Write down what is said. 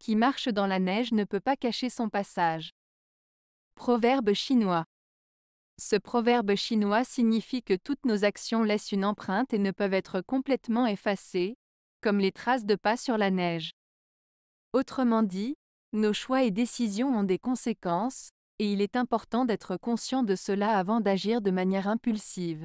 qui marche dans la neige ne peut pas cacher son passage. Proverbe chinois. Ce proverbe chinois signifie que toutes nos actions laissent une empreinte et ne peuvent être complètement effacées, comme les traces de pas sur la neige. Autrement dit, nos choix et décisions ont des conséquences, et il est important d'être conscient de cela avant d'agir de manière impulsive.